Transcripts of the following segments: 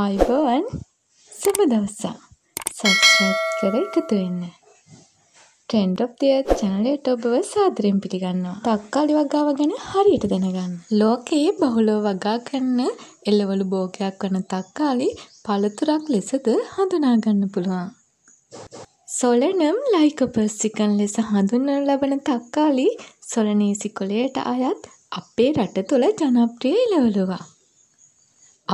අයිබෝන් සුබ දවසක් සබස්ක්‍රයිබ් කර එකතු වෙන්න ටෙන්ඩ් ඔෆ් දිය චැනලයට ඔබව සාදරයෙන් පිළිගන්නවා තක්කාලි වගාව ගැන හරියට දැනගන්න ලෝකයේ බහුලව වගා කරන්න එල්ලවලු බෝගයක් වන තක්කාලි පළතුරක් ලෙසද හඳුනාගන්න පුළුවන් සොලනම් ලයිකපර්සිකන් ලෙස හඳුන්වන ලබන තක්කාලි සොලනීසි කොළයට අයත් අපේ රට තුළ ජනප්‍රිය එළවලුවා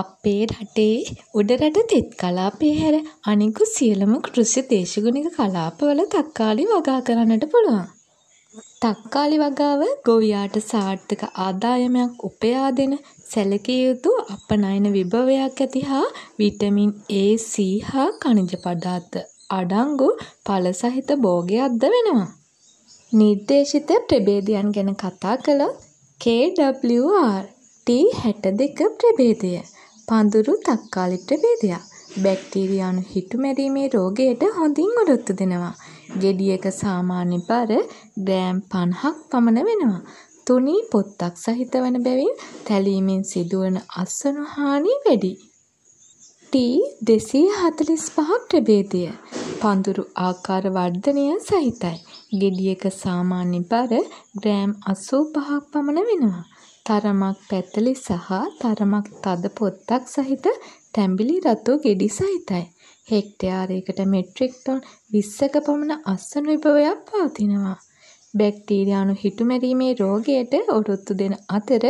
අපේ රටේ උඩරට තෙත් කලාපය හැර අනිකු සියලම කෘෂි දේශගුණික කලාපවල තක්කාලි වගා කරන්නට පුළුවන්. තක්කාලි වගාව ගොවියාට සාර්ථක ආදායමයක් උපයා දෙන සැලකිය යුතු අපනයන විභවයක් ඇති හා විටමින් ඒ සී හා කණජ පඩාත්ත අඩංගු පල සහිත බෝගයක්ද වෙනවා. නිර්දේශිත ප්‍රබේදයන් ගැන කතා කළ KWR ටී හැට දෙක ප්‍රබේදය පඳුරු තක්කාලිට්ටවේදයා බැක්ටීරියානු හිටු මැරීමේ රෝගයට හොඳින් ඔරොත්තු දෙනවා. ගෙඩියක සාමාන්‍ය බර ග්‍රෑම් පණහක් පමණ වෙනවා. තුනී පොත්තක් සහිත වන බැවින් තැලීමෙන් සිදුවන අස්වනු හානි වැඩි. ටී දෙසී හතලිස් පහක් ප්‍රබේදය. පඳුරු ආකාර වර්ධනය සහිතයි. ගෙඩියක සාමාන්‍ය බර ග්‍රෑම් අසූ පහක් පමණ වෙනවා. තරමක් පැතලි සහ තරමක් තද පොත්තක් සහිත තැඹිලි රතු ගෙඩි සහිතයි. හෙක්ටයාරයකට මෙට්‍රික් ටොන් 20ක පමණ අස්වනු විභවයක් පවතිනවා. බැක්ටීරියානු හිටුමැරීමේ රෝගයට ඔරොත්තු දෙන අතර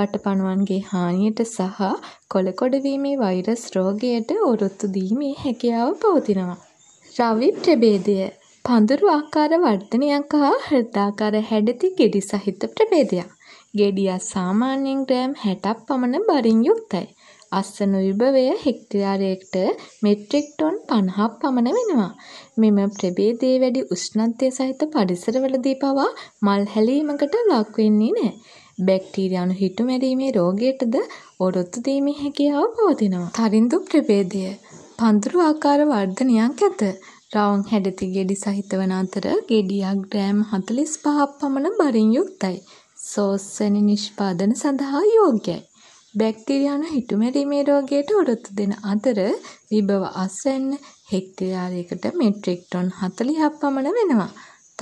වටපණුවන්ගේ හානියට සහ කොළකොඩවීමේ වෛරස් රෝගයට ඔරොත්තු දීමේ හැකියාව පවතිනවා. රවි ප්‍රභේදය පඳුරු ආකාර වර්ධනයක් හා හෘදාකාර හැඩති ගෙඩි සහිත ප්‍රභේදයක්. ගෙඩියක් සාමාන්‍යයෙන් ග්‍රෑම් 60ක් පමණ බරින් යුක්තයි. අස්වනු විභවය හෙක්ටාරයකට මෙට්‍රික් ටොන් 50ක් පමණ වෙනවා. මෙම ප්‍රභේදයේ වැඩි උෂ්ණත්වය සහිත පරිසරවලදී පවා මල් හැලීමකට ලක් වෙන්නේ නැහැ. බැක්ටීරියානු හිටුමැරීමේ රෝගයටද ඔරොත්තු දීමේ හැකියාව පවතිනවා. තරින්දු ප්‍රභේදය පඳුරු ආකාර වර්ධනයක් ඇත. රවුම් හැඩති ගෙඩි සහිත වන අතර ගෙඩියක් ග්‍රෑම් 45ක් පමණ බරින් යුක්තයි. සෝස්සනි නිෂ්පාදන සඳහා යෝග්‍යයි. බැක්ටීරියානු හිටුමැරීමේ රෝගයට ඔරොත්තු දෙන අතර විභව අස්වැන්න හෙක්ටයාරයකට මෙට්‍රික් ටොන් 40ක් පමණ වෙනවා.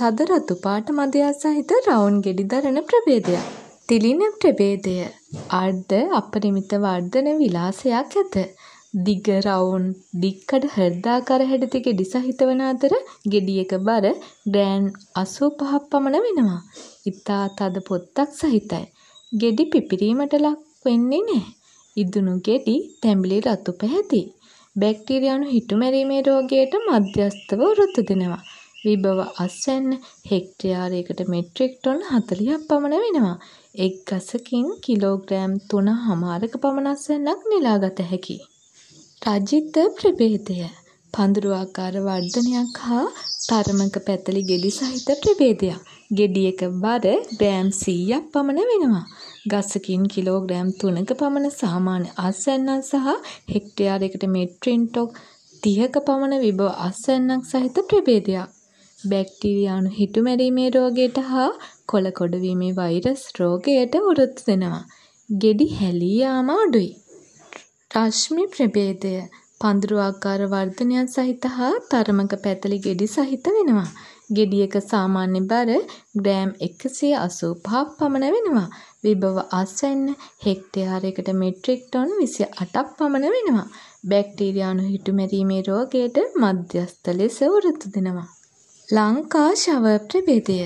තද රතු පාට මදයා සහිත රවුන් ගෙඩි දරන ප්‍රභේදයක්. තිලින ප්‍රභේදය. අර්ධ අපරිමිත වර්ධන විලාසයක් ඇත. දිග රවුන් දික්කඩ හෘදාකාර හැඩතෙක ඩිසහිත වන අතර ගෙඩියක බර ග්‍රෑන් 85ක් පමණ වෙනවා. ඉතා තද පොත්තක් සහිතයි. ගෙඩි පිපිරීමට ලක් වෙන්නේ නැහැ. ඉදුණු ගෙඩි තැඹිලි රතු පැහැති. බැක්ටීරියානු හිටුමැරීමේ රෝගයට මධ්‍යස්ථව වෘත දෙනවා. විභව අස්වැන්න හෙක්ටයාරයකට මෙට්‍රික් ටොන් 40ක් පමණ වෙනවා. එක් ගසකින් කිලෝග්‍රෑම් 3 හමාරක පමණ අස්වැන්නක් නෙලාගත හැකියි. රජිත ප්‍රභේදය පඳුරුආකාර වර්ධනයක් හා තරමක පැතලි ගෙඩි සහිත ප්‍රභේදයක්. ගෙඩි එක බර ග්‍රෑම් 100ක් පමණ වෙනවා. ගසකින් කිලෝග්‍රෑම් 3ක පමණ සාමාන්‍ය අස්වැන්නක් සහ හෙක්ටයාරයකට මෙට්‍රින් ටොක් 30ක පමණ විභව අස්වැන්නක් සහිත ප්‍රභේදයක්. බැක්ටීරියා අණු හිටුමැරීමේ රෝගයට හා කොළ කොඩවීමේ වෛරස් රෝගයට වරුත් වෙනවා. ගෙඩි හැලී යාම අඩුයි. රශ්මි ප්‍රභේදය පඳුරු ආකාර වර්ධනයන් සහිත හා තරමක පැතලි ගෙඩි සහිත වෙනවා. ගෙඩියක සාමාන්‍ය බර ග්‍රෑම් 185ක් පමණ වෙනවා. විභව ආසන්න හෙක්ටයාරයකට මෙට්‍රික් ටොන් 28ක් පමණ වෙනවා. බැක්ටීරියා අණු හිටුමැරීමේ රෝගයට මධ්‍යස්ථ ලෙස වරුතු දෙනවා. ලංකා ශව ප්‍රභේදය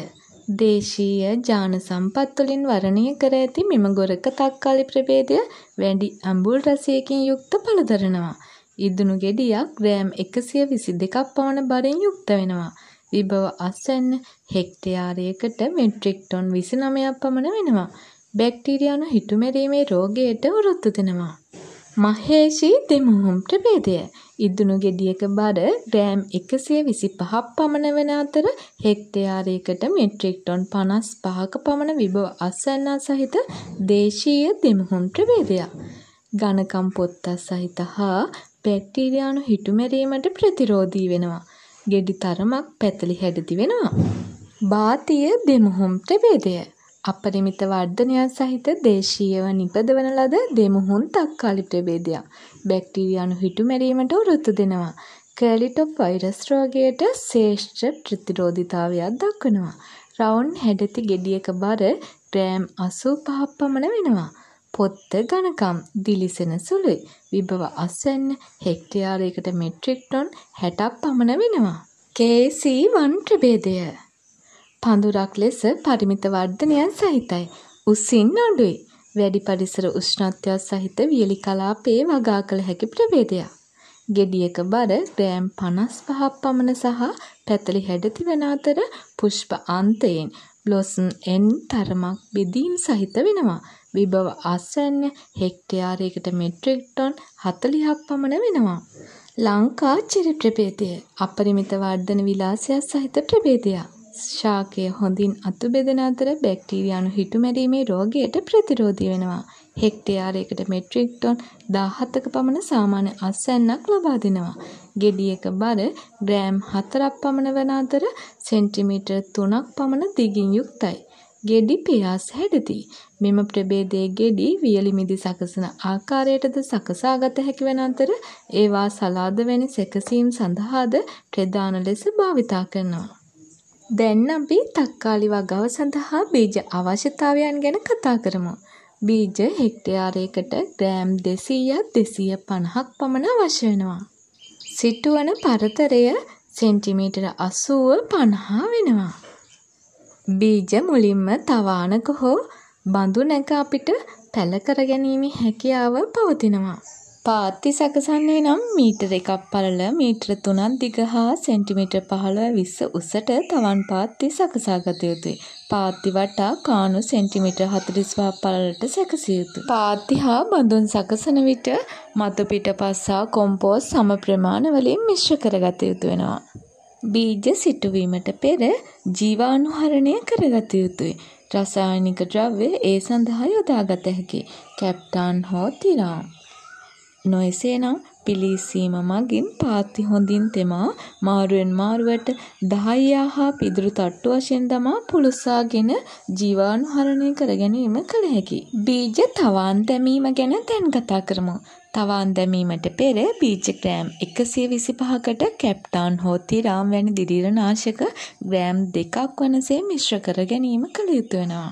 දේශීය ජාන සම්පත් වලින් වර්ණනය කර ඇති මෙම ගොරක තක්කාලි ප්‍රභේදය වැඩි අඹුල් රසයකින් යුක්ත පළදරනවා. ඉදුණු ගෙඩියක් ග්‍රෑම් 122ක් පමණ බරින් යුක්ත වෙනවා. විභව අසන්න හෙක්ටයාරයකට මෙට්‍රික් ටොන් 29ක් පමණ වෙනවා. බැක්ටීරියානු හිටුමැරීමේ රෝගයට වරොත්තු දෙනවා. මහේෂී දෙමුහුම්ට බෙදය. ඉදුණු ගෙඩියක බර ග්‍රෑම් 125ක් පමණ වන අතර හෙක්ටයාරයකට මෙට්‍රික් ටොන් 55ක පමණ විභව අසන්නා සහිත දේශීය දෙමුහුම් ප්‍රභේදයක්. ඝනකම් පොත්තස් සහිත හා බැක්ටීරියානු හිටුමැරීමට ප්‍රතිරෝධී වෙනවා. ගෙඩි තරමක් පැතලි හැඩති වෙනවා. බාතිය දෙමුහුම් ප්‍රභේදය අපරිමිත වර්ධනයක් සහිත දේශීයව නිපදවන ලද දෙමුහුන් තක්කාලි ප්‍රභේදයක්. බැක්ටීරියානු හිටු මැරීමට උරුතු දෙනවා. කර්ලිටොප් වෛරස් රෝගයට ශ්‍රේෂ්ඨ ප්‍රතිරෝධීතාවයක් දක්වනවා. රවුන් හැඩති ගෙඩියක බර ග්‍රෑම් 85ක් පමණ වෙනවා. පොත්ත ඝනකම් දිලිසෙන සුළුයි. විභව අස්වැන්න හෙක්ටයාරයකට මෙට්‍රික් ටොන් 60ක් පමණ වෙනවා. KC1 ප්‍රභේදය පඳුරක් ලෙස පරිමිත වර්ධනයන් සහිතයි. උසින් අඩුයි. වැඩි පරිසර උෂ්ණත්වයක් සහිත වියලි කලාපයේ වගා කළ හැකි ප්‍රභේදයක්. ගෙඩියක බර ග්‍රෑම් 55ක් පමණ සහ පැතලි හැඩති වන අතර පුෂ්ප අන්තයෙන් බ්ලොසම් එන් තරමක් බෙදීම් සහිත වෙනවා. විභව ආසන්න හෙක්ටයාරයකට මෙට්‍රික් ටොන් 40ක් පමණ වෙනවා. ලංකා චිර ප්‍රභේදය අපරිමිත වර්ධන විලාසයක් සහිත ප්‍රභේදයක්. ශාකය හොඳින් අතු බෙදෙන අතර බැක්ටීරියානු හිටුමැරීමේ රෝගයට ප්‍රතිරෝධී වෙනවා. හෙක්ටයාරයකට මෙට්‍රික් ටොන් 17ක පමණ සාමාන්‍ය අස්වැන්නක් ලබා දෙනවා. ගෙඩියක බර ග්‍රෑම් 4ක් පමණ වන අතර සෙන්ටිමීටර් 3ක් පමණ දිගින් යුක්තයි. ගෙඩි පියාස් හැඩති. මෙම ප්‍රභේදයේ ගෙඩි වියලි මිදි සකසන ආකාරයටද සකසාගත හැකි වන අතර ඒවා සලාද වැනි සැකසීම් සඳහාද ප්‍රධාන ලෙස භාවිතා කරනවා. දැන් අපි තක්කාලි වගාව සඳහා බීජ අවශ්‍යතාවයන් ගැන කතා කරමු. බීජ හෙක්ටයාරයකට ග්‍රෑම් 200ක් 250ක් පමණ අවශ්‍ය වෙනවා. සිටුවන පරතරය සෙන්ටිමීටර 80 50 වෙනවා. බීජ මුලින්ම තවානක හෝ බඳුනක අපිට පැල කරගැනීමේ හැකියාව පවතිනවා. පාත්ති සකසන්නේ නම් මීටර එකක් පළල මීටර තුනක් දිග හා සෙන්ටිමීටර පහළව විස්ස උසට තවන් පාත්ති සකසාගත යුතුයි. පාත්ති වටා කානු සෙන්ටිමීටර හතරිස්වා පළලට සැකසිය යුතු. පාත්ති හා බඳුන් සකසන විට මතු පිට පස්සා කොම්පෝස් සම ප්‍රමාණවලින් මිශ්‍ර කරගත යුතු වෙනවා. බීජ සිටුවීමට පෙර ජීවානුහරණය කරගත යුතුයි. රසායනික ද්‍රව්‍ය ඒ සඳහා යොදාගත හැකි. කැප්ටාන් හෝ තිරාම්. නොඑසේනම් පිළිස්සීම මගින් පාත්ති හොඳින් තෙමා මාරුවෙන් මාරුවට දහයියා හා පිදුරු තට්ටු වශයෙන් දමා පුළුසාගෙන ජීවාණුහරණය කර ගැනීම කළ හැකි. බීජ තවාන් දැමීම ගැන දැන් කතා කරමු. තවාන් දැමීමට පෙර බීජ ග්‍රෑම් 125කට කැප්ටාන් හෝ තිරාම් වැනි දිරීරනාශක ග්‍රෑම් දෙකක් වනසේ මිශ්‍ර කර ගැනීම කළ යුතු වෙනවා.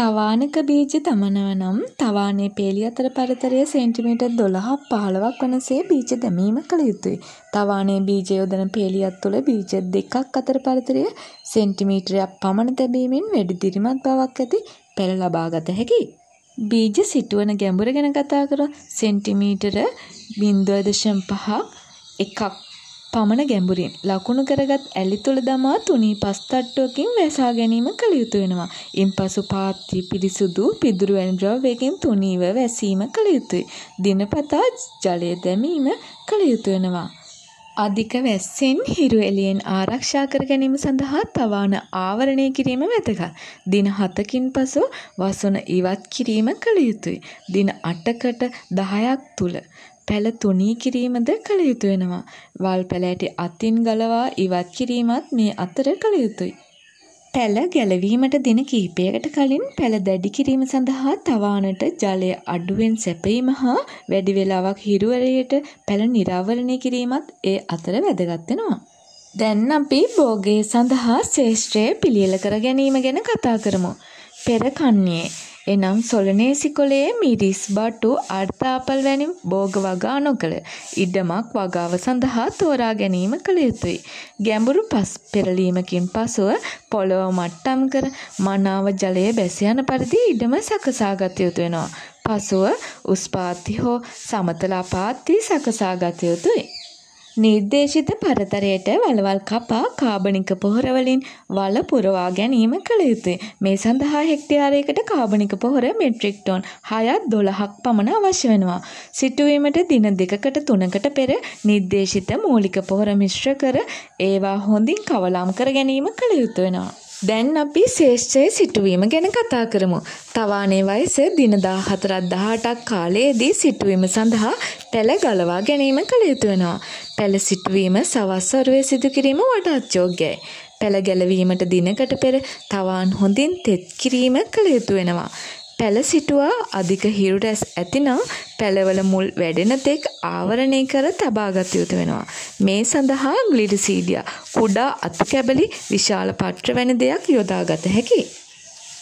තවානක බීජ දමනවා නම් තවානයේ පේලි අතර පරතරය සෙන්ටිමීටර් 12ක් 15ක් වනසේ බීජ දැමීම කළ යුතුය. තවානයේ බීජ යොදන පේලියක් තුළ බීජ දෙකක් අතර පරතරය සෙන්ටිමීටරයක් පමණ තැබීමෙන් වැඩි දිරිමත් බවක් ඇති පෙළ ලබාගත හැකියි. බීජ සිටුවන ගැඹුර ගැන කතා කර සෙන්ටිමීටර 0.5 එකක් පමණ ගැඹුරින් ලකුණු කරගත් ඇලි තුල දමා තුනී පස් තට්ටුවකින් වැසා ගැනීම කළ යුතු වෙනවා. ඉන්පසු පාත්‍රි පිරිසුදු පිදුරු වැනි ද්‍රවයකින් තුනීව වැසීම කළ යුතුයි. දිනපතා ජලය දැමීම කළ යුතු වෙනවා. අධික වැස්සෙන් හිරු එළියෙන් ආරක්ෂා කර ගැනීම සඳහා තවාන ආවරණය කිරීම වැදගත්. දින 7කින් පසු වසන ඉවත් කිරීම කළ යුතුය. දින 8කට 10ක් තුල පැළ තුනී කිරීමද කළ යුතු වෙනවා. වල් පැළෑටි අතින් ගලවා ඉවත් කිරීමත් මේ අතර කළ යුතුයි. පැළ ගැලවීමට දින කිහිපයකට කලින් පැළ දැඩි කිරීම සඳහා තවානට ජලය අඩුවෙන් සැපීම හා වැඩි වේලාවක් හිරුවරයට පැළ නිරාවරණය කිරීමත් ඒ අතර වැදගත් වෙනවා. දැන් අපි භෝගේ සඳහා ශේෂ්ත්‍රය පිළියෙල කර ගැනීම ගැන කතා කරමු. පෙර කන්නේ එනම් සොළනේසිකොළයේ මිරිස් බටු අර්ථාපල් වැනි භෝග වගා නොකළ ඉඩමක් වගාව සඳහා තෝරා ගැනීම කළ යුතුයි. ගැඹුරු පස් පෙරලීමකින් පසුව පොළොව මට්ටම් කර මනාව ජලය බැස යන පරිදි ඉඩම සකසාගත යුතු වෙනවා. පසුව උස් පාත්ති හෝ සමතලා පාත්ති සකසාගත යුතුයි. නිර්දේශිත පරතරයට වළවල් කපා කාබනික පොහොර වලින් වළ පුරවා ගැනීම කළ යුතුය. මේ සඳහා හෙක්ටයාරයකට කාබනික පොහොර මෙට්‍රික් ටොන් 6ක් 12ක් පමණ අවශ්‍ය වෙනවා. සිටුවීමට දින දෙකකට තුනකට පෙර නිර්දේශිත මූලික පොහොර මිශ්‍ර කර ඒවා හොඳින් කවලම් කර ගැනීම කළ යුතුය වෙනවා. දැන් අපි ශේෂ්ත්‍රයේ සිටුවීම ගැන කතා කරමු. තවානේ වයස දින 14 18ක් කාලයේදී සිටුවීම සඳහා පැල ගලවා ගැනීම කළ යුතු වෙනවා. පැල සිටුවීම සවස් වරුවේ සිදු කිරීම වඩාත් යෝග්‍යයි. පැළ ගැලවීමට දිනකට පෙර තවාන් හොඳින් තෙත් කිරීම කළ යුතු වෙනවා. පැළ සිටුවා අධික හිරු රැස් ඇතිනම් පැළවල මුල් වැඩෙන තෙක් ආවරණය කර තබාගත යුතු වෙනවා. මේ සඳහා ග්ලිඩිසීඩියා කුඩා අතු කැබලි විශාල පත්‍ර වැනි දෙයක් යොදාගත හැකියි.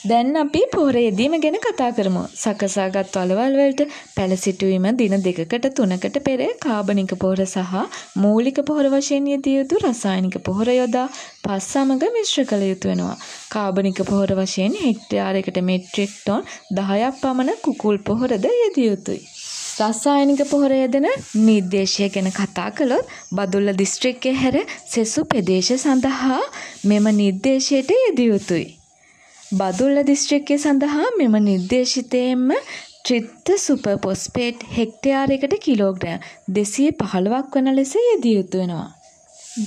දැන් අපි පොහොර යෙදීම ගැන කතා කරමු. සකසාගත් වලවල් වලට පැළ සිටුවීම දින දෙකකට තුනකට පෙර කාබනික පොහොර සහ මූලික පොහොර වශයෙන් යෙදිය යුතු රසායනික පොහොර යොදා පස් සමග මිශ්‍ර කළ යුතු වෙනවා. කාබනික පොහොර වශයෙන් හෙක්ටයාරයකට මෙට්‍රික් ටොන් 10ක් පමණ කුකුල් පොහොරද යෙදිය යුතුයි. රසායනික පොහොර යෙදෙන නිර්දේශය ගැන කතා කළොත් බදුල්ල දිස්ත්‍රික්කයේ හැර සෙසු ප්‍රදේශ සඳහා මෙම නිර්දේශයට යෙදිය යුතුයි. බදුල්ල දිස්ත්‍රික්කය සඳහා මෙම නිර්දේශිතයෙන්ම ත්‍රිත්ත සුපපොස්පේට් හෙක්ටයාරයකට කිලෝග්‍රෑම් දෙසිය පහළවක් වන ලෙස යෙදිය යුතු වෙනවා.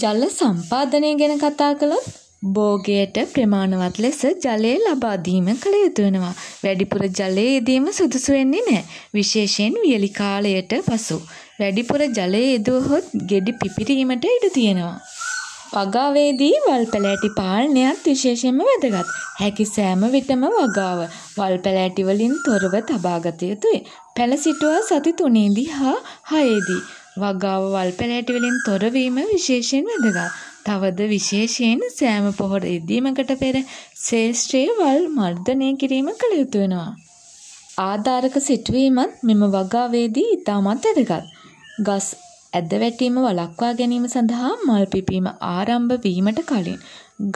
ජල සම්පාදනය ගැන කතා කළොත් බෝගයට ප්‍රමාණවත් ලෙස ජලය ලබාදීම කළ යුතු වෙනවා. වැඩිපුර ජලය යෙදීම සුදුසු වෙන්නේ නැහැ. විශේෂයෙන් වියලි කාලයට පසු. වැඩිපුර ජලය යෙදුවහොත් ගෙඩි පිපිරීමට ඉඩ තියෙනවා. වගාවේදී වල් පැලෑටි පාලනයත් විශේෂයෙන්ම වැදගත්. හැකි සෑම විටම වගාව වල් පැලෑටි වලින් තොරව තබාගත යුතුය. පැල සිටුවා සති 3ේදී හා 6ේදී වගාව වල් පැලෑටි වලින් තොර වීම විශේෂයෙන් වැදගත්. තවද විශේෂයෙන් සෑම පොහොර යෙදීමකට පෙර ශේෂ්ත්‍රයේ වල් මර්ධනය කිරීම කළ යුතු වෙනවා. ආධාරක සිටුවීමත් මෙම වගාවේදී ඉතාමත් වැදගත්. ගස් ඇදවැටීම වළක්වා ගැනීම සඳහා මල් පිපීම ආරම්භ වීමට කලින්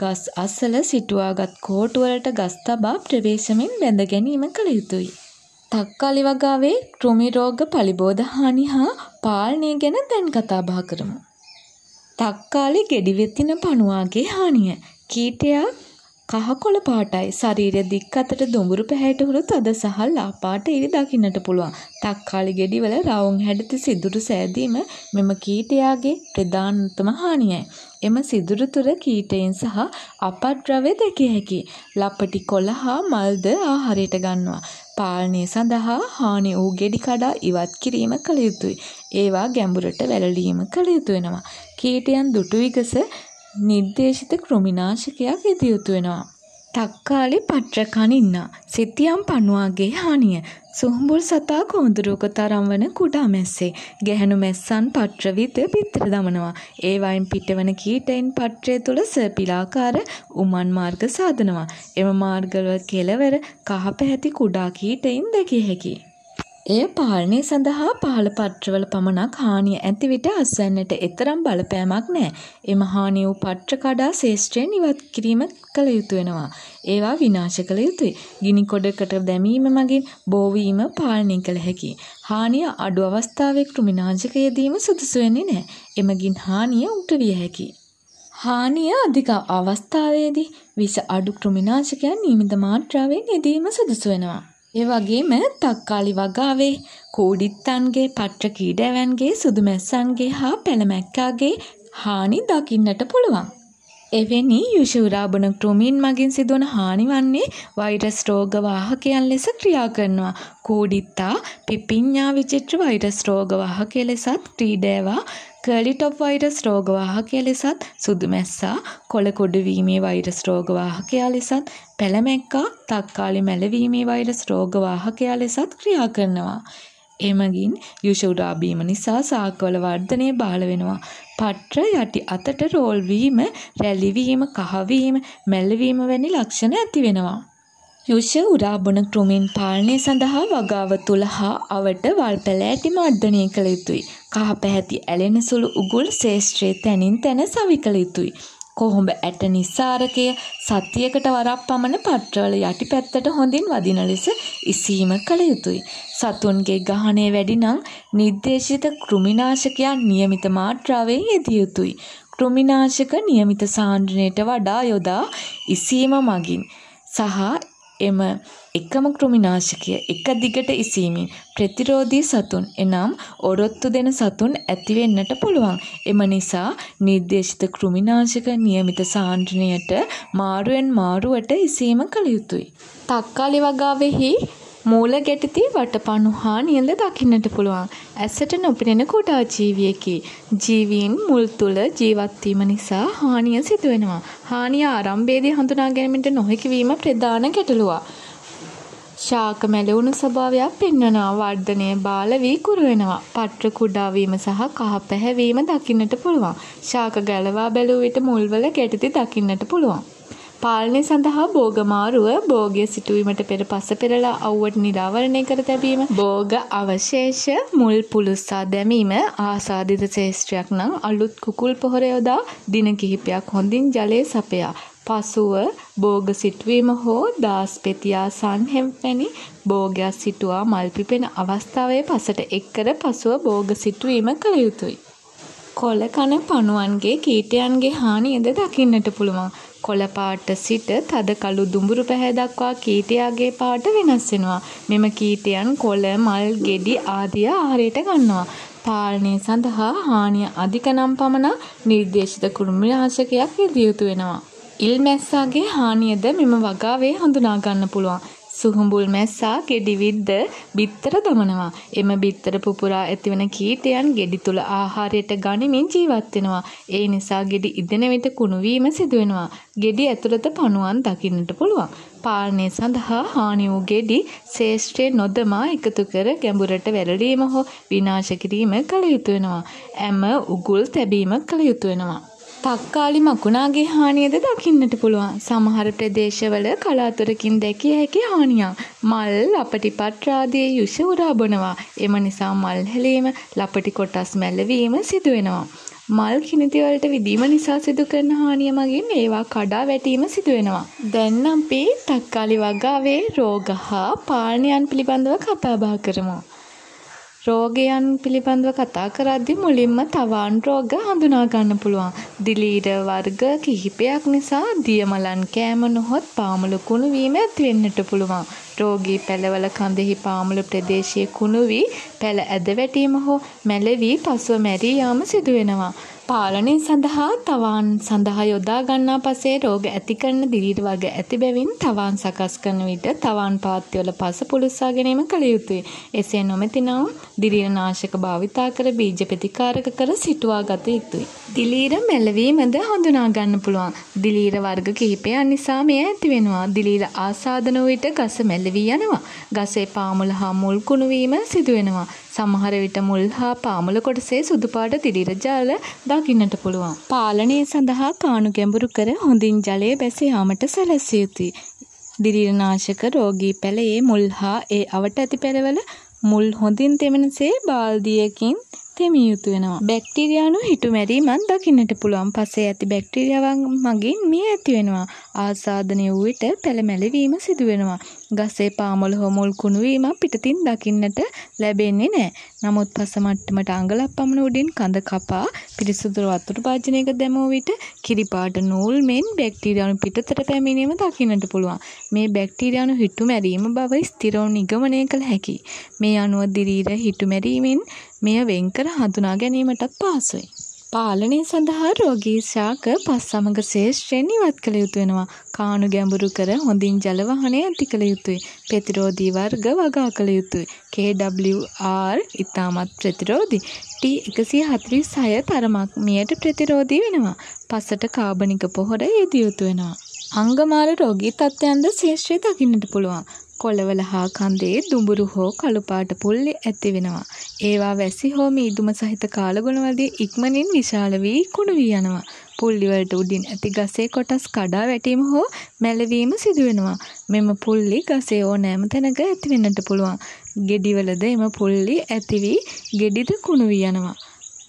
ගස් අසල සිටුවාගත් කෝටුවලට ගස් තබා ප්‍රවේශමෙන් බැඳ ගැනීම කළ යුතුයි. තක්කාලි වගාවේ කෘමි රෝග පලිබෝධ හානි හා පාලනය ගැන දැන් කතා බහ කරමු. තක්කාලි ගෙඩි වෙතින පණුවාගේ හානිය. කීටයක් කහ කොළ පාටයි. ශරීරය දික් අතට දුඹුරු පැහැයට හුරු තද සහල් ආපාට ඉරි දකින්නට පුළුවන්. තක්කාලි ගෙඩිවල රවුම් හැඩති සිදුරු සෑදීම මෙම කීටයාගේ ප්‍රධානතම හානියයි. එම සිදුරු තුර කීටයෙන් සහ අපද්‍රව්‍ය දැකිය හැකි. ලපටි කොළ හා මල්ද ආහාරයට ගන්නවා. පාලනය සඳහා හානි වූ ගෙඩි කඩා ඉවත් කිරීම කළ යුතුයි. ඒවා ගැඹුරට වැළලීම කළ යුතු වෙනවා. කීටයන් දුටු විගස නිර්දේශිත කෘමිනාශකයක් යෙදිය යුතු වෙනවා. තක්කාලි පට්‍ර කනින්නා සිතියම් පණුවාගේ හානිය සුහඹුල් සතා කොඳුරුක තරම් වන කුඩා මැස්සේ ගැහණු මැස්සන් පට්‍ර විද පිටර දමනවා ඒ වයින් පිටවන කීටයින් පට්‍රය තුල සර්පිලාකාර උමන් මාර්ග සාදනවා එම මාර්ගවල කෙලවර කහ පැහැති කුඩා කීටයින් දැකිය හැකියි එය පාලනය සඳහා පහළ පත්‍රවල පමණක් හානිය ඇති විට අස්වැන්නට එතරම් බලපෑමක් නැහැ. එම හානි වූ පත්‍ර කඩා ශේෂ්ත්‍රයෙන් ඉවත් කිරීම කළ යුතු වෙනවා. ඒවා විනාශ කළ යුතුයි. ගිනි කොටකට දැමීම මගින් බෝවීම පාලනය කළ හැකි. හානිය අඩු අවස්ථාවේ කෘමිනාශක යෙදීම සුදුසු වෙන්නේ නැහැ. එමගින් හානිය උට විය හැකියි. හානිය අධික අවස්ථාවේදී විස අඩු කෘමිනාශකයන් නියමිත මාත්‍රාවෙන් යෙදීම සුදුසු වෙනවා. ඒ වගේම තක්කාලි වගාවේ කෝඩිත්තන්ගේ පට්‍ර කීඩෑවන්ගේ සුදුමැස්සන්ගේ හා පැළමැක්කාගේ හානි දකින්නට පුළුවන්. එවැනි යුෂූරාබන ක්‍රමීන් මගින් සිදුවන හානි වන්නේ වෛරස් රෝග වාහකයන් ලෙස ක්‍රියා කරනවා. කෝඩිත්තා පිපිඤ්ඤා විචිත්‍ර වෛරස් රෝග වාහකය ලෙසත් ක්‍රීඩෑවා කර්ලිටොප් වෛරස් රෝගවාහකය ලෙසත් සුදුමැස්සා කොළ කොඩුවීමේ වෛරස් රෝගවාහකයා ලෙසත් පැළමැක්කා තක්කාලි මැලවීමේ වෛරස් රෝගවාහකයා ලෙසත් ක්‍රියා කරනවා. එමගින් යුෂ උඩාබීම නිසා සාක්වල වර්ධනය බාල වෙනවා. පට්‍ර යටි අතට රෝල්වීම, රැලිවීම, කහවීම, මැල්ලවීම වැනි ලක්ෂණ ඇති වෙනවා. යුෂ උරාබොන ක්‍රමෙන් පාලනය සඳහා වගාව තුළ හා අවට වල්පැල ඇති මර්ධනය කළ යුතුයි. කහ පැහැති ඇලෙන සුළු උගුල් ශේෂත්‍රයේ තැනින් තැන සවි කළ යුතුයි. කොහොඹ ඇට නිස්සාරකය සතියකට වරක් පමණ පත්‍රවල යටි පැත්තට හොඳින් වදින ලෙස ඉසීම කළ යුතුයි. සතුන්ගේ ගහණය වැඩි නම් නිර්දේශිත කෘමිනාශකයන් නියමිත මාත්‍රාවෙන් යෙදිය යුතුයි. කෘමිනාශක නියමිත සාන්ද්‍රණයට වඩා යොදා ඉසීම මගින් සහ එම එකම කෘමිනාශකය එක දිගට ඉසීමෙන් ප්‍රතිරෝධී සතුන් එනම් ඔරොත්තු දෙන සතුන් ඇති වෙන්නට පුළුවන්. එම නිසා නිර්දේශිත කෘමිනාශක નિયમિત සාන්ද්‍රණයට මාරුවෙන් මාරුවට ඉසීම කළ යුතුය. තක්කාලි වගාවෙහි මූල ගැටති වටපණු හා නියඳ දකින්නට පුළුවන්. ඇසට නොපෙනෙන කුඩා ජීවියෙකි. ජීවීන් මුල් තුල ජීවත් නිසා හානිය සිදුවෙනවා. හානිය ආරම්භයේදී හඳුනා ගැනීමට නොහැකි වීම ප්‍රධාන ගැටලුවක්. ශාක මැලවුණු ස්වභාවයක් පෙන්වනවා වර්ධනය බාල වී කුරු වෙනවා පත්‍ර කුඩා වීම සහ කහ පැහැවීම දකින්නට පුළුවන් ශාක ගැලවා බැලුව විට මුල්වල ගැටති දකින්නට පුළුවන් පාලනය සඳහා භෝගමාරුව භෝගය සිටුවීමට පෙර පස පෙරලා අව්වට නිරාවරණය කර තැබීම භෝග අවශේෂ මුල් පුලුස්සා දැමීම ආසාධිත ශේෂත්‍රයක් නම් අලුත් කුකුල් පොහොරයෝදා දින කිහිපයක් හොඳින් ජලය සපයා පසුව භෝග සිටුවීම හෝ දාස් පෙතියා සංහෙම් පැනි භෝගයක් සිටුවා මල්පිපෙන අවස්ථාවේ පසට එක් කර පසුව භෝග සිටුවීම කළ යුතුයි. කොල කන පණුවන්ගේ කීටයන්ගේ හානියද දකින්නට පුළුවන්. කොළපාට සිට තද කළු දුඹුරු පැහැ දක්වා කීටයාගේ පාට වෙනස් වෙනවා. මෙම කීටයන් කොළ, මල්, ගෙඩි ආදිය ආහාරයට ගන්නවා. පාලනය සඳහා හානිය අධික නම් පමණ නිර්දේශිත කුරුමි නාශකයක් යෙදිය යුතු වෙනවා. ඉල් මැස්සාගේ හානියද මෙම වගාවේ හඳුනා ගන්න පුළුවන්. සුහුඹුල් මැස්සා ගෙඩිවිද්ද බිත්තර දමනවා. එම බිත්තර පුපුරා ඇතිවන කීටයන් ගෙඩි තුල ආහාරයට ගනිමින් ජීවත් වෙනවා. ඒ නිසා ගෙඩි ඉදෙන විට කුණු වීම සිදු වෙනවා. ගෙඩි ඇතුළත පණුවන් දකින්නට පුළුවන්. පාලනය සඳහා හානි වූ ගෙඩි ශේෂ්ත්‍රයේ නොදමා එකතු කර ගැඹුරට වැළලීම හෝ විනාශ කිරීම කළ යුතු වෙනවා. ඇම උගුල් තැබීම කළ යුතු වෙනවා. තක්කාලි මකුණාගේ හානියද දකින්නට පුළුවන්. සමහර ප්‍රදේශවල කලාතුරකින් දැකිය හැකි හානියක්. මල් ලපටිපත් ආදී යුෂ උරා බොනවා. එම නිසා මල් හැලීම, ලපටි කොටස් මැලවීම සිදු වෙනවා. මල් කිණිති වලට විදීම නිසා සිදු කරන හානිය මගින් ඒවා කඩා වැටීම සිදු වෙනවා. දැන් අපි තක්කාලි වගාවේ රෝග හා පාලනයන් පිළිබඳව කතා බහ කරමු. රෝගයන් පිළිබඳව කතා කරද්දී මුලින්ම තවාන් රෝග හඳුනා ගන්න පුළුවන්. දිලීර වර්ග කිහිපයක් නිසා දියමලන් කෑම නොහොත් පාමුල කුණු වීම ඇති වෙන්නට පුළුවන්. රෝගී පැලවල කඳෙහි පාමුල ප්‍රදේශයේ කුණු වී පැල ඇද වැටීම හෝ මැලවි පසුව මැරී යාම සිදු වෙනවා. පාලනය සඳහා තවාන් සඳහා යොදා ගන්නා පසේ රෝග ඇති කරන දිලීට වග ඇති බැවින් තවාන් සකස් කරන විට තවාන් පාත්‍යවල පස පුළුස්සා ගැනීම කළ යුතුයි. එසේ නොමැතිනම් දිලීර නාශක භාවිතා කර බීජ ප්‍රතිකාරක කර සිටුවා ගත යුතුයි. දිලීර මැලවීමද හඳුනා ගන්න පුළුවන්. දිලීර වර්ග කිහිපයන් නිසා මෙය ඇති වෙනවා. දිලීර ආසාදන වූ විට ගස මැලවී යනවා. ගසේ පාමුල හා මුල් කුණු වීම සිදු වෙනවා. සමහර විට මුල් හා පාමුල කොටසේ සුදු පාට දිලීර ජාල දකින්නට පුළුවන්. පාලනය සඳහා කාණු ගැඹුරු කර හොඳින් ජලය බැස යාමට සැලැස්විය යුතුයි. දිලිරනාශක රෝගී පැලයේ මුල් හා ඒ අවට ඇති පෙරවල මුල් හොඳින් තෙමෙනසේ බාල්දියකින් තෙමිය යුතු වෙනවා. බැක්ටීරියානු හිටුමැරීමන් දකින්නට පුළුවන්. පසේ ඇති බැක්ටීරියාවන් මගින් මිය ඇති වෙනවා. ආසාදනය වූ විට පැලමැලවීම සිදු වෙනවා. ගසේ පාමුල හෝ මුල් කුණු වීමක් පිටතින් දකින්නට ලැබෙන්නේ නැහැ. නමුත් පස මට්ටමට අඟලක් පමණ උඩින් කඳ කපා පිරිසුදු වතුර භාජනයක දැමුව විට කිරිපාට නූල් මෙන් බැක්ටීරියාණු පිටතට පැමිණීම දකින්නට පුළුවන්. මේ බැක්ටීරියාණු හිටුමැරීම බව ස්ථිරව නිගමනය කළ හැකියි. මේ අනුව දිරීර හිටුමැරීමෙන් මෙය වෙන්කර හඳුනා ගැනීමටත් පහසුයි. පාලනය සඳහා රෝගී ශාක පස් සමග ශේෂ්ත්‍රයෙන් ඉවත් කළ යුතු වෙනවා. කාණු ගැඹුරු කර හොඳින් ජල වහනය ඇති කළ යුතුයි. ප්‍රතිරෝධී වර්ග වගා කළ යුතුයි. KWR ඉතාමත් ප්‍රතිරෝධී. T146 තරමක් මියට ප්‍රතිරෝධී වෙනවා. පසට කාබනික පොහොර යෙදිය යුතු වෙනවා. අංගමාර රෝගී තත්ත්වයන්ද ශේෂ්ත්‍රය දකින්නට පුළුවන්. කොළවල හා කන්දේ දුඹුරු හෝ කළුපාට පුල්ලි ඇති වෙනවා. ඒවා වැසි හෝ මීදුම සහිත කාලගුණ වදී ඉක්මනින් විශාල වී කුණු වී යනවා. පුල්ලි වලට උඩින් ඇති ගසේ කොටස් කඩා වැටීම හෝ මැලවීම සිදු වෙනවා. මෙම පුල්ලි ගසේ ඕනෑම තැනක ඇති වෙන්නට පුළුවන්. ගෙඩිවලද එම පුල්ලි ඇති වී ගෙඩිද කුණු වී යනවා.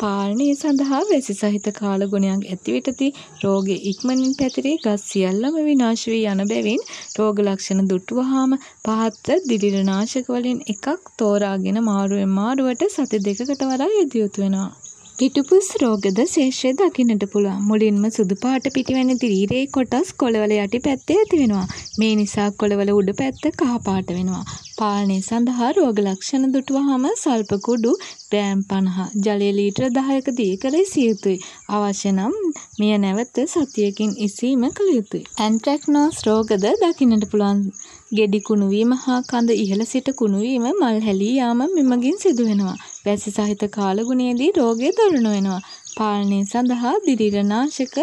පාලනය සඳහා වැසි සහිත කාල ගුණයක් ඇති වෙටති රෝග ඉක්මනින් පැතිරී ගස් සියල්ලම විනාශ වී යන බැවින් රෝග ලක්ෂණ දුටුවාම පහත් දිලිරනාශක වලින් එකක් තෝරාගෙන මාරුවෙන් මාරුවට සති දෙකකට වරා යෙදිය යුතු වෙනවා පිටුපුස් රෝගද ශේෂය දකින්නට පුළුවන්. මුලින්ම සුදු පාට පිටිවැනි තිරීරේ කොටස් කොළවල යටි පැත්තේ ඇති වෙනවා. මේ නිසා කොළවල උඩ පැත්ත කහ පාට වෙනවා. පාලනය සඳහා රෝග ලක්ෂණ දුටුවාම සල්ප කුඩු ග්‍රෑම් 50 ජලය ලීටර 10ක දීකලේ සියුතුයි. අවශ්‍ය නම් මෙය නැවත සතියකින් ඉසීම කළ යුතුයි. ඇන්ට්‍රැක්නෝස් රෝගද දකින්නට පුළුවන්. ගෙඩි කුණුවීම හා කඳ ඉහළ සිට කුණුවීම මල් හැලී යාම මෙමගින් සිදුවෙනවා. වැසි සහිත කාලගුණයේදී රෝගය දරුණු වෙනවා. පාලනය සඳහා දිරිරනාශක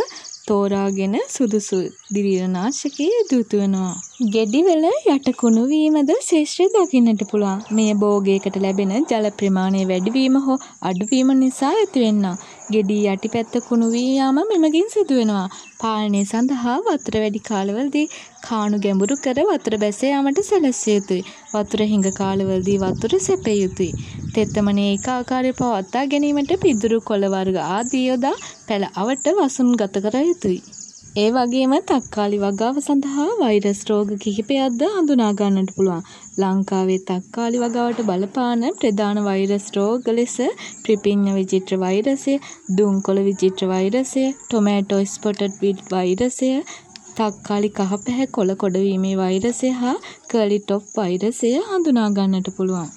තෝරාගෙන සුදුසු දිරිරනාශකයේ යොදවනවා. ගෙඩිවල යටකුණු වීමද ශේෂ්ත්‍රය දකින්නට පුළුවන්. මෙය භෝගයකට ලැබෙන ජල ප්‍රමාණය වැඩිවීම හෝ අඩුවීම නිසා ඇතිවෙන්නා. ගෙඩි යටිපැත්ත කුණු වී යාම මෙමගින් සිදුවෙනවා. පාලනය සඳහා වතුර වැඩි කාලවලදී කාණු ගැඹුරු කර වතුර බැස යාමට සැලැස්විය යුතුයි. වතුර හිඟ කාලවලදී වතුර සැපිය යුතුයි. තෙත්තමනේ ඒකාකාරය පවත්වා ගැනීමට පිදුරු කොළ වර්ග ආදී යොදා පැල අවට වසුම්ගත කර යුතුයි. ඒ වගේම තක්කාලි වගාව සඳහා වෛරස් රෝග කිහිපයක්ද හඳුනා ගන්නට පුළුවන්. ලංකාවේ තක්කාලි වගාවට බලපාන ප්‍රධාන වෛරස් රෝග ලෙස ත්‍රිපින්න විචිත්‍ර වෛරසය, දුම්කොළ විචිත්‍ර වෛරසය, ටොමැටෝ ස්පොටඩ් විට් වෛරසය, තක්කාලි කහපැහැ කොළ කොඩවීමේ වෛරසය හා කර්ලි ටොප් වෛරසය හඳුනා ගන්නට පුළුවන්.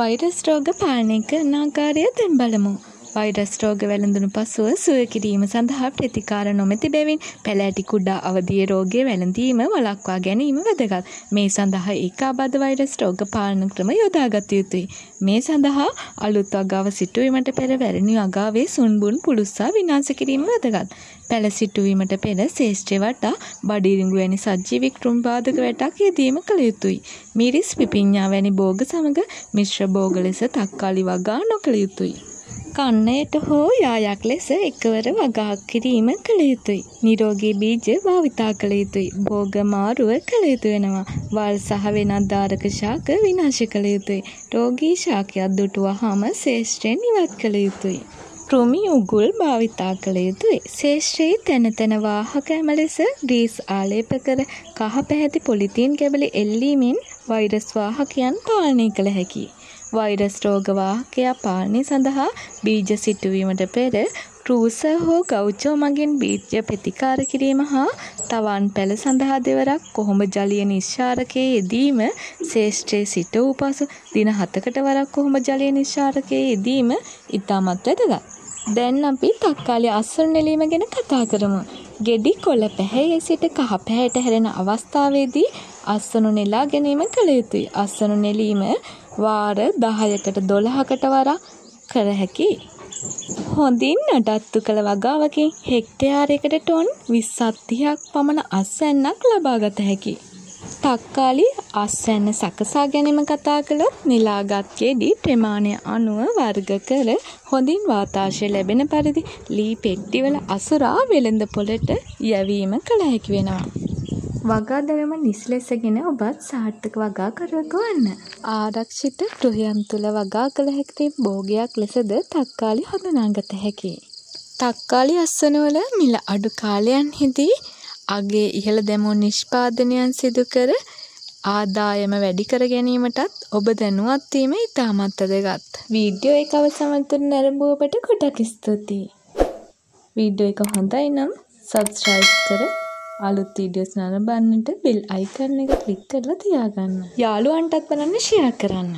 වෛරස් රෝග පාලනය කරන ආකාරය දැන් බලමු. වෛරස් රෝග වැළඳුණු පසුව සුව කිරීම සඳහා ප්‍රතිකාර නොමැති බැවින් පැලෑටි කුඩා අවදියේ රෝගය වැළඳීම වළක්වා ගැනීම වැදගත්. මේ සඳහා ඒකාබද්ධ වෛරස් රෝග පාලන ක්‍රම යොදාගත යුතුයි. මේ සඳහා අලුත් අගාව සිටුවීමට පෙර වැරණි අගාවේ සුන්බුන් පුළුස්සා විනාශ කිරීම වැදගත්. පැළ සිටුවීමට පෙර ශේෂ්ත්‍රය වටා බඩිරිඟු වැනි සජීවික් රුම් බාධක වැටක් යෙදීම කළ යුතුයි. මිරිස් පිපිඤ්ඤා වැනි භෝග සමග මිශ්‍ර භෝග ලෙස තක්කාලි වගා නොකළ යුතුයි. කන්නයට හෝ යායක් ලෙස එකවර වගා කිරීම කළ යුතුයි. නිරෝගී බීජ භාවිතා කළ යුතුයි. භෝග මාරුව කළ යුතු වෙනවා. වල් සහ වෙනත් ධාරක ශාක විනාශ කළ යුතුයි. රෝගී ශාකයක් දුටුවාම ශේෂ්ත්‍රයෙන් ඉවත් කළ යුතුයි. කෘමි උගුල් භාවිතා කළ යුතුයි. ශේෂ්ත්‍රයේ තැන තැන වාහක ඇම ලෙස ග්‍රීස් ආලේප කර කහ පැහැති පොලිතීන් කැබලි එල්ලීමෙන් වෛරස් වාහකයන් පාලනය කළ හැකියි. වෛරස් රෝග වාහකයා පාලනය සඳහා බීජ සිටුවීමට පෙර ට්‍රූසර් හෝ ගෞචෝ මගින් බීජ ප්‍රතිකාර කිරීම හා තවන් පැළ සඳහා දෙවරක් කොහොඹ ජලය නිශ්චාරකයේ යෙදීම ශේෂ්ත්‍රයේ සිට වූ පසු දින හතකට වරක් කොහොඹ ජලය නිශ්චාරකයේ යෙදීම ඉතාමත් වැදගත්. දැන් අපි තක්කාලේ අස්වරණ නෙලීම ගැන කතා කරමු. ගෙඩි කොළ පැහැයේ සිට කහ පැහැයට හැරෙන අවස්ථාවේදී අස්වනු නෙලා ගැනීම කළ යුතුයි. අස්වනු නෙලීම වාර 10කට 12කට වරක් කර හැකියි. හොඳින් නඩත්තු කළ වගාවකින් හෙක්ටයාරයකට ටොන් 20ක් පමණ අස්වැන්නක් ලබාගත හැකි. තක්කාලි අස්වැන්න සකසා ගැනීම කතා කළොත් නිලාගත්යේදී ප්‍රමාණය අනුව වර්ග කර හොඳින් වාතාශය ලැබෙන පරිදි ලී පෙට්ටිවල අසුරා වෙළඳ පොළට යැවීම කළ හැකි වෙනවා. වගා දැනුම නිස්ලෙසගෙන ඔබත් සාර්ථක වගාකරුවෙකු වන්න. ආරක්ෂිත ගෘහයන් තුළ වගා කළ හැකි භෝගයක් ලෙසද තක්කාලි හඳුනාගත හැකි. තක්කාලි අස්වනවල මිල අඩු කාලයන්හිදී අගේ ඉහළ දැමූ නිෂ්පාදනයන් සිදුකර ආදායම වැඩිකර ගැනීමටත් ඔබ දැනුවත්වීම ඉතාමත් අදගත්. වීඩියෝ එක අවසමතුන් නැරඹුවබට කොටක් ස්තුතියි. වීඩියෝ එක හොඳයි නම් සබස්ක්‍රයිබ් කර අලුත් වීඩියෝස් නරඹන්නට බෙල් අයිකන් එක ක්ලික් කරලා තියාගන්න. යාළුවන්ටත් බලන්න ෂෙයා කරන්න.